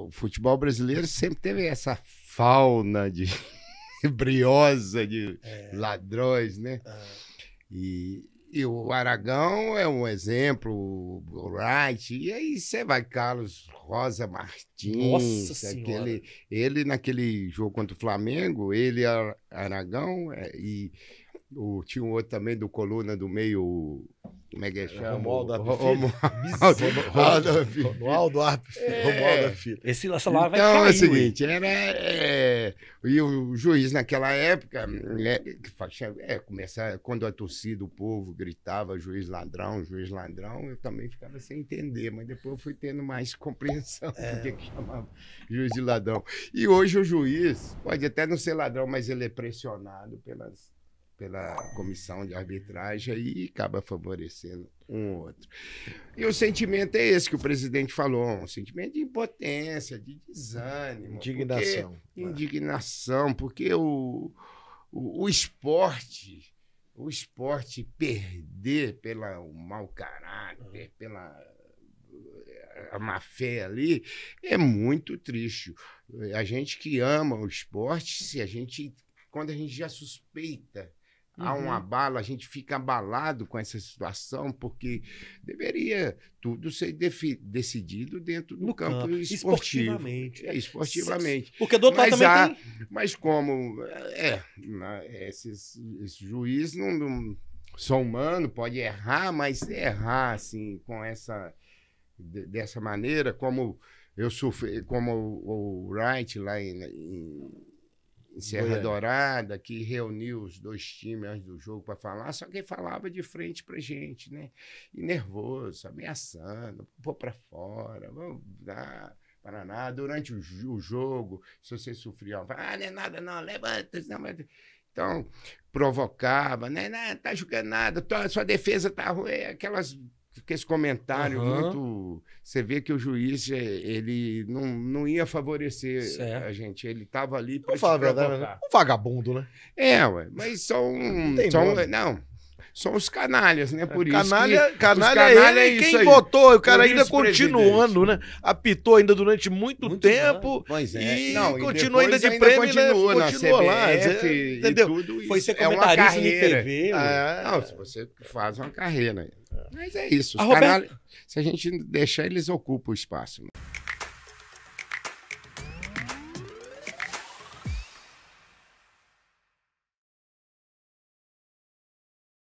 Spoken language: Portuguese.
o futebol brasileiro sempre teve essa fauna de briosa de é. ladrões, né? Ah. E, e, o Aragão é um exemplo, o Wright, e aí você vai Carlos Rosa Martins, Nossa aquele, senhora. ele naquele jogo contra o Flamengo, ele Aragão é, e o, tinha um outro também do Coluna do Meio, como é que é, é chama? Romualdo Arp Filho. Romualdo Arp Filho. É. Esse lá vai Então é o seguinte, era... É, e o juiz naquela época, né, é, é, começar, quando a torcida, o povo gritava juiz ladrão, juiz ladrão, eu também ficava sem entender, mas depois eu fui tendo mais compreensão é. do que, é. que chamava juiz de ladrão. E hoje o juiz pode até não ser ladrão, mas ele é pressionado pelas pela comissão de arbitragem e acaba favorecendo um outro. E o sentimento é esse que o presidente falou, um sentimento de impotência, de desânimo. Indignação. Porque, né? indignação, porque o, o, o, esporte, o esporte perder pelo mau caráter, uhum. pela a má fé ali, é muito triste. A gente que ama o esporte, se a gente quando a gente já suspeita Há um uhum. abalo, a gente fica abalado com essa situação, porque deveria tudo ser decidido dentro do campo, campo, esportivo. Esportivamente. É, esportivamente. Porque do outro mas há, tem... Mas como... É, né, esses, juízes não, não... Sou humano, pode errar, mas errar, assim, com essa... Dessa maneira, como eu sofri... Como o, o Wright lá em, em em Serra Goiânia. Dourada, que reuniu os dois times antes do jogo para falar, só que falava de frente para gente, né? E nervoso, ameaçando, pô para fora, vamos dar. Paraná, durante o, o jogo, se você sofria, ah, não é nada, não, levanta, não, mas... Então, provocava, né? Não, é tá jogando nada, sua defesa tá ruim, aquelas Fica esse comentário uhum. muito. Você vê que o juiz, eh, ele não, não ia favorecer certo. a gente. Ele estava ali para. falar a verdade, né? Um vagabundo, né? É, ué, mas são. Não, são, não são os canalhas, né? Por canalha, isso. Canalha, que canalha, é canalha é ele quem botou, o cara ainda continuando, né? Apitou ainda durante muito, muito tempo. Pois é. E, Não, e continua ainda de ainda prêmio, continua, né? Continua CBF, lá. E, entendeu? tudo isso. Foi ser comentarista é de TV. Ah, Não, se você faz uma carreira. É. Mas é isso. Os se a gente deixar, eles ocupam o espaço. Né?